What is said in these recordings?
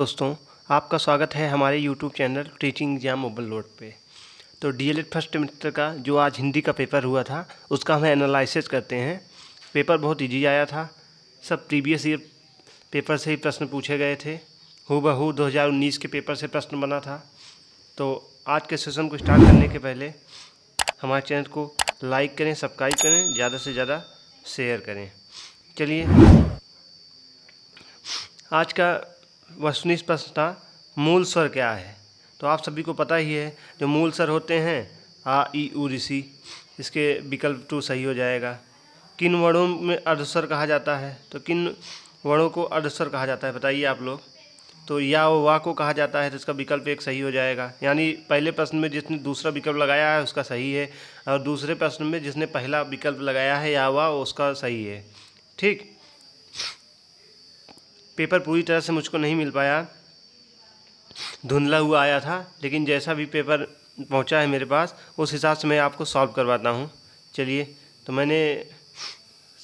दोस्तों आपका स्वागत है हमारे YouTube channel teaching exam load पे तो एड फर्स्ट सेमेस्टर का जो आज हिंदी का पेपर हुआ था उसका हम एनालिसिस करते हैं पेपर बहुत इजी आया था सब प्रीवियस ईयर पेपर से ही प्रश्न पूछे गए थे हु बहू दो के पेपर से प्रश्न बना था तो आज के सेशन को स्टार्ट करने के पहले हमारे चैनल को लाइक करें सब्सक्राइब करें ज़्यादा से ज़्यादा शेयर करें चलिए आज का था मूल स्वर क्या है तो आप सभी को पता ही है जो मूल स्वर होते हैं आ ई ऋ ऋषि इसके विकल्प टू तो सही हो जाएगा किन वर्णों में अर्धस्वर कहा जाता है तो किन वर्णों को अर्धस्वर कहा जाता है बताइए आप लोग तो या वो वाह को कहा जाता है तो इसका विकल्प एक सही हो जाएगा यानी पहले प्रश्न में जिसने दूसरा विकल्प लगाया है उसका सही है और दूसरे प्रश्न में जिसने पहला विकल्प लगाया है या वाह उसका सही है ठीक पेपर पूरी तरह से मुझको नहीं मिल पाया धुंधला हुआ आया था लेकिन जैसा भी पेपर पहुंचा है मेरे पास उस हिसाब से मैं आपको सॉल्व करवाता हूं चलिए तो मैंने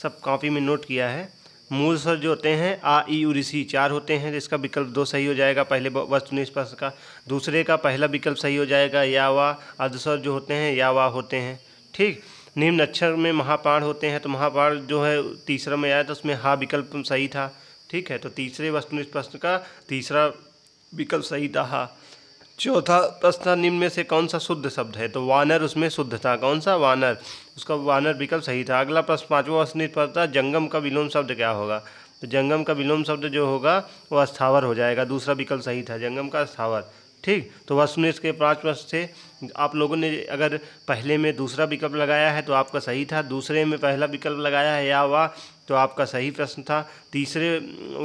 सब कॉपी में नोट किया है मूल स्वर जो होते हैं आ ई और सी चार होते हैं जिसका तो विकल्प दो सही हो जाएगा पहले वस्तु निष्पक्ष का दूसरे का पहला विकल्प सही हो जाएगा या वाह अर्धस्वर जो होते हैं या वाह होते हैं ठीक निम्न अक्षर में महापाण होते हैं तो महापाण जो है तीसरा में आया तो उसमें हा विकल्प सही था ठीक है तो तीसरे वस्तुनिष्ठ प्रश्न का तीसरा विकल्प सही था हाँ। चौथा प्रश्न निम्न में से कौन सा शुद्ध शब्द है तो वानर उसमें शुद्ध था कौन सा वानर उसका वानर विकल्प सही था अगला प्रश्न पांचवा वस्तुनिष्ठ प्रश्न था जंगम का विलोम शब्द क्या होगा तो जंगम का विलोम शब्द जो होगा वो अस्थावर हो जाएगा दूसरा विकल्प सही था जंगम का अस्थावर ठीक तो वस्तु निष्ठ के पाँच वर्ष से आप लोगों ने अगर पहले में दूसरा विकल्प लगाया है तो आपका सही था दूसरे में पहला विकल्प लगाया है या वाह तो आपका सही प्रश्न था तीसरे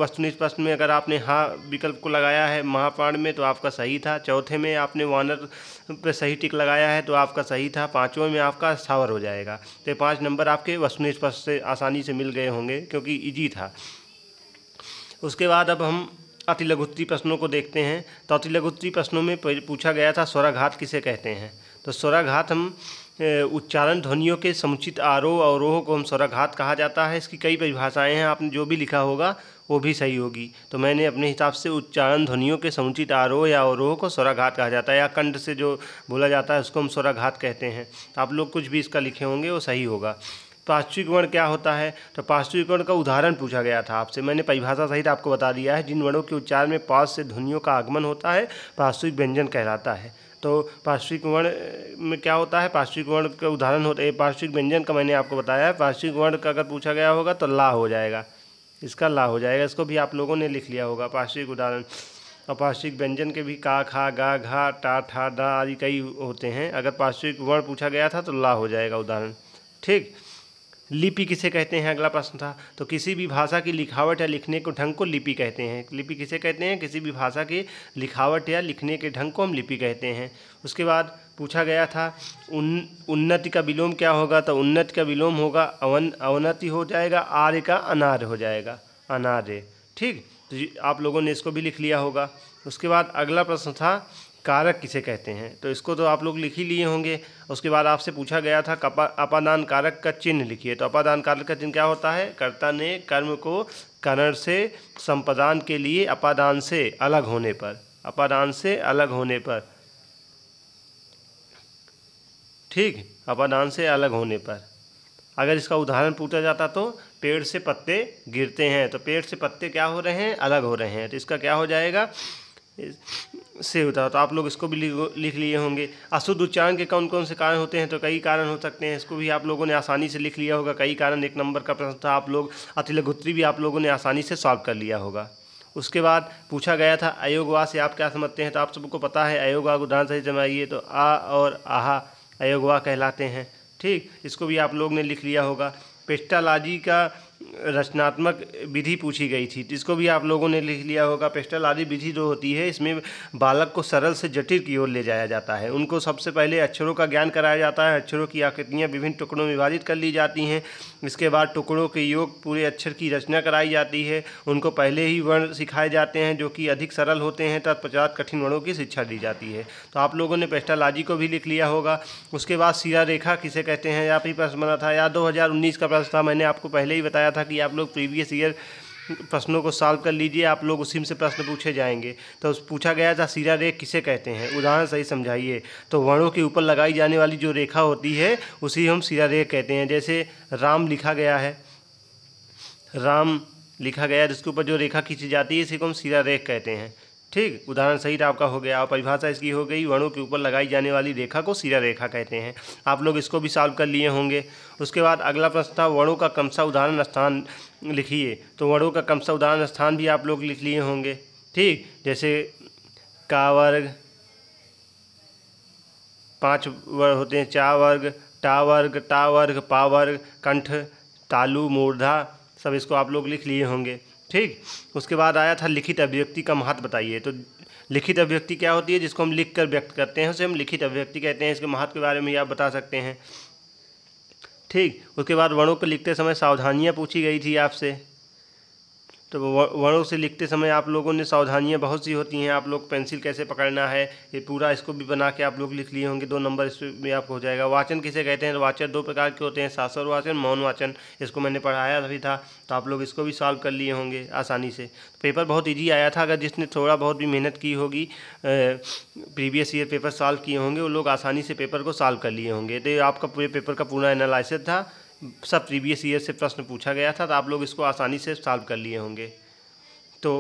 वस्तुनिष्ठ प्रश्न में अगर आपने हाँ विकल्प को लगाया है महापाण में तो आपका सही था चौथे में आपने वानर पर सही टिक लगाया है तो आपका सही था पाँचवें में आपका सावर हो जाएगा तो पाँच नंबर आपके वस्तुनिष्ठ प्रश्न से आसानी से मिल गए होंगे क्योंकि ईजी था उसके बाद अब हम अति लघुत्री प्रश्नों को देखते हैं तो अति लघुत्री प्रश्नों में पूछा गया था स्वराघात किसे कहते हैं तो स्वराघात हम उच्चारण ध्वनियों के समुचित आरोह अवरोह को हम स्वराघात कहा जाता है इसकी कई परिभाषाएं हैं आपने जो भी लिखा होगा वो भी सही होगी तो मैंने अपने हिसाब से उच्चारण ध्वनियों के समुचित आरोह या अवरोह को स्वराघात कहा जाता है या कंठ से जो बोला जाता है उसको हम स्वराघात कहते हैं आप लोग कुछ भी इसका लिखे होंगे वो सही होगा पाश्चुकवर्ण क्या होता है तो पाश्चुकवर्ण का उदाहरण पूछा गया था आपसे मैंने परिभाषा सहित आपको बता दिया है जिन वर्णों के उच्चार में पास से ध्वनियों का आगमन होता है पार्श्विक व्यंजन कहलाता है तो पार्श्विक वर्ण में क्या होता है पार्श्विक वर्ण का उदाहरण होता है पार्श्विक व्यंजन का मैंने आपको बताया है पार्श्विक वर्ण का अगर पूछा गया होगा तो ला हो जाएगा इसका ला हो जाएगा इसको भी आप लोगों ने लिख लिया होगा पार्श्विक उदाहरण और पार्श्विक व्यंजन के भी का खा गा घा टा ठा डा आदि कई होते हैं अगर पार्श्विक वर्ण पूछा गया था तो ला हो जाएगा उदाहरण ठीक लिपि किसे कहते हैं अगला प्रश्न था तो किसी भी भाषा की लिखावट या लिखने के ढंग को लिपि कहते हैं लिपि किसे कहते हैं किसी भी भाषा की लिखावट या लिखने के ढंग को हम लिपि कहते हैं उसके बाद पूछा गया था उन उन्नति का विलोम क्या होगा तो उन्नति का विलोम होगा अवन अवनति हो जाएगा आर्य का अनार्य हो जाएगा अनार्य ठीक तो आप लोगों ने इसको भी लिख लिया होगा उसके बाद अगला प्रश्न था कारक किसे कहते हैं तो इसको तो आप लोग लिख ही लिए होंगे उसके बाद आपसे पूछा गया था अपादान कारक का चिन्ह लिखिए तो अपादान कारक का चिन्ह क्या होता है कर्ता ने कर्म को करण से संपदान के लिए अपादान से अलग होने पर अपादान से अलग होने पर ठीक अपादान से अलग होने पर अगर इसका उदाहरण पूछा जाता तो पेड़ से पत्ते गिरते हैं तो पेड़ से पत्ते क्या हो रहे हैं अलग हो रहे हैं तो इसका क्या हो जाएगा से होता है तो आप लोग इसको भी लिख लिए होंगे अशुद्ध उच्चारण के कौन कौन से कारण होते हैं तो कई कारण हो सकते हैं इसको भी आप लोगों ने आसानी से लिख लिया होगा कई कारण एक नंबर का प्रश्न था आप लोग अति लघुत्री भी आप लोगों ने आसानी से सॉल्व कर लिया होगा उसके बाद पूछा गया था अयोगवा से आप क्या समझते हैं तो आप सबको पता है अयोगवा को ध्यान जमाइए तो आ और आहा अयोगवा कहलाते हैं ठीक इसको भी आप लोग ने लिख लिया होगा पेस्टालाजी का रचनात्मक विधि पूछी गई थी जिसको भी आप लोगों ने लिख लिया होगा पेस्टल आदि विधि जो होती है इसमें बालक को सरल से जटिल की ओर ले जाया जाता है उनको सबसे पहले अक्षरों का ज्ञान कराया जाता है अक्षरों की आकृतियाँ विभिन्न टुकड़ों में विभाजित कर ली जाती हैं इसके बाद टुकड़ों के योग पूरे अक्षर की रचना कराई जाती है उनको पहले ही वर्ण सिखाए जाते हैं जो कि अधिक सरल होते हैं तत्पचात कठिन वर्णों की शिक्षा दी जाती है तो आप लोगों ने पेस्टालॉजी को भी लिख लिया होगा उसके बाद सीरा रेखा किसे कहते हैं या फिर प्रश्न बना था या दो का प्रश्न था मैंने आपको पहले ही बताया बताया था कि आप लोग प्रीवियस ईयर प्रश्नों को सॉल्व कर लीजिए आप लोग उसी में से प्रश्न पूछे जाएंगे तो उस पूछा गया था सीधा रेख किसे कहते हैं उदाहरण सही समझाइए तो वर्णों के ऊपर लगाई जाने वाली जो रेखा होती है उसी हम सीधा रेख कहते हैं जैसे राम लिखा गया है राम लिखा गया है जिसके ऊपर जो रेखा खींची जाती है इसी को हम सीधा रेख कहते हैं ठीक उदाहरण सहित तो आपका हो गया और परिभाषा इसकी हो गई वर्णों के ऊपर लगाई जाने वाली रेखा को सीधा रेखा कहते हैं आप लोग इसको भी सॉल्व कर लिए होंगे उसके बाद अगला प्रश्न था वर्णों का कमसा उदाहरण स्थान लिखिए तो वर्णों का कमसा उदाहरण स्थान भी आप लोग लिख लिए होंगे ठीक जैसे का वर्ग पाँच वर्ग होते हैं चा वर्ग टा वर्ग ता वर्ग पा वर्ग कंठ तालु मूर्धा सब इसको आप लोग लिख लिए होंगे ठीक उसके बाद आया था लिखित अभिव्यक्ति का महत्व बताइए तो लिखित अभिव्यक्ति क्या होती है जिसको हम लिख कर व्यक्त करते हैं उसे हम लिखित अभिव्यक्ति कहते हैं इसके महत्व के बारे में आप बता सकते हैं ठीक उसके बाद वर्णों को लिखते समय सावधानियाँ पूछी गई थी आपसे तो वर्णों से लिखते समय आप लोगों ने सावधानियाँ बहुत सी होती हैं आप लोग पेंसिल कैसे पकड़ना है ये पूरा इसको भी बना के आप लोग लिख लिए होंगे दो नंबर इस भी आपको हो जाएगा वाचन किसे कहते हैं वाचन दो प्रकार के होते हैं सासर वाचन मौन वाचन इसको मैंने पढ़ाया भी था तो आप लोग इसको भी सॉल्व कर लिए होंगे आसानी से तो पेपर बहुत ईजी आया था अगर जिसने थोड़ा बहुत भी मेहनत की होगी प्रीवियस ईयर पेपर सॉल्व किए होंगे वो लोग आसानी से पेपर को सॉल्व कर लिए होंगे तो आपका पूरे पेपर का पूरा एनालिसिस था सब प्रीवियस ईयर से प्रश्न पूछा गया था तो आप लोग इसको आसानी से सॉल्व कर लिए होंगे तो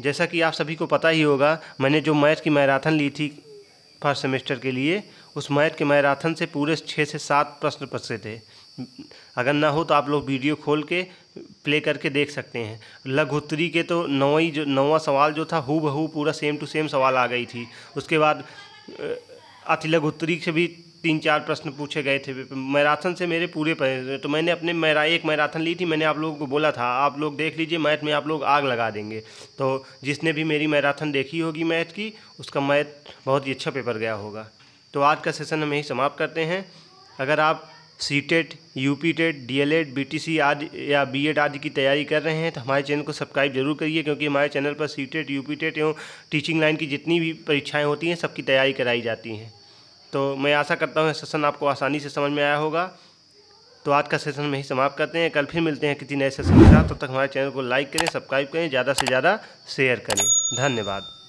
जैसा कि आप सभी को पता ही होगा मैंने जो मैथ की मैराथन ली थी फर्स्ट सेमेस्टर के लिए उस मैथ के मैराथन से पूरे छः से सात प्रश्न फंसे थे अगर ना हो तो आप लोग वीडियो खोल के प्ले करके देख सकते हैं लघु उत्तरी के तो नवा ही जो नवा सवाल जो था हु बहू पूरा सेम टू सेम सवाल आ गई थी उसके बाद अति लघु उत्तरी से भी तीन चार प्रश्न पूछे गए थे मैराथन से मेरे पूरे तो मैंने अपने मैरा एक मैराथन ली थी मैंने आप लोगों को बोला था आप लोग देख लीजिए मैथ में आप लोग आग लगा देंगे तो जिसने भी मेरी मैराथन देखी होगी मैथ की उसका मैथ बहुत ही अच्छा पेपर गया होगा तो आज का सेशन हम यही समाप्त करते हैं अगर आप C TET U P TET D L Ed B T C आदि या बी एड आदि की तैयारी कर रहे हैं तो हमारे चैनल को सब्सक्राइब जरूर करिए क्योंकि हमारे चैनल पर C TET U P TET एवं टीचिंग लाइन की जितनी भी परीक्षाएँ होती हैं सबकी तैयारी कराई जाती हैं तो मैं आशा करता हूँ सेशन आपको आसानी से समझ में आया होगा तो आज का सेशन में ही समाप्त करते हैं कल फिर मिलते हैं किसी नए सेशन के साथ तब तो तक हमारे चैनल को लाइक करें सब्सक्राइब करें ज़्यादा से ज़्यादा शेयर करें धन्यवाद